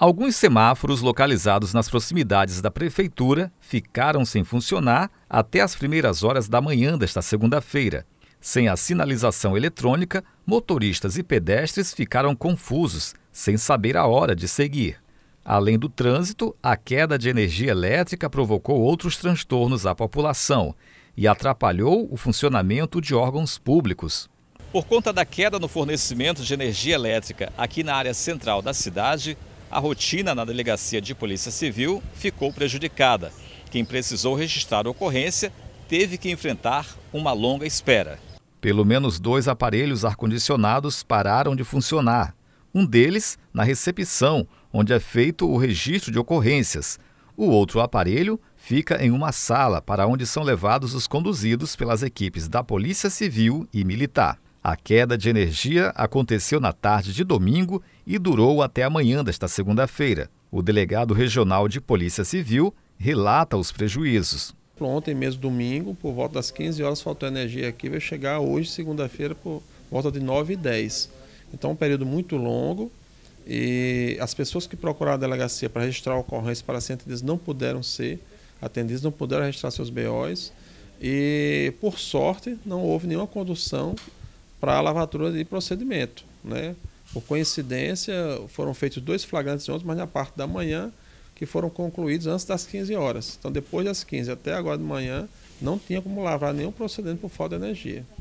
Alguns semáforos localizados nas proximidades da prefeitura ficaram sem funcionar até as primeiras horas da manhã desta segunda-feira. Sem a sinalização eletrônica, motoristas e pedestres ficaram confusos, sem saber a hora de seguir. Além do trânsito, a queda de energia elétrica provocou outros transtornos à população e atrapalhou o funcionamento de órgãos públicos. Por conta da queda no fornecimento de energia elétrica aqui na área central da cidade, a rotina na delegacia de Polícia Civil ficou prejudicada. Quem precisou registrar a ocorrência teve que enfrentar uma longa espera. Pelo menos dois aparelhos ar-condicionados pararam de funcionar. Um deles na recepção, onde é feito o registro de ocorrências. O outro aparelho fica em uma sala para onde são levados os conduzidos pelas equipes da Polícia Civil e Militar. A queda de energia aconteceu na tarde de domingo e durou até amanhã desta segunda-feira. O delegado regional de Polícia Civil relata os prejuízos. Ontem mesmo, domingo, por volta das 15 horas, faltou energia aqui, vai chegar hoje, segunda-feira, por volta de 9 e 10. Então, um período muito longo e as pessoas que procuraram a delegacia para registrar a ocorrência para ser atendidas não puderam ser atendidas, não puderam registrar seus BOs e, por sorte, não houve nenhuma condução para a lavatura de procedimento. Né? Por coincidência, foram feitos dois flagrantes ontem, mas na parte da manhã, que foram concluídos antes das 15 horas. Então, depois das 15 até agora de manhã, não tinha como lavar nenhum procedimento por falta de energia.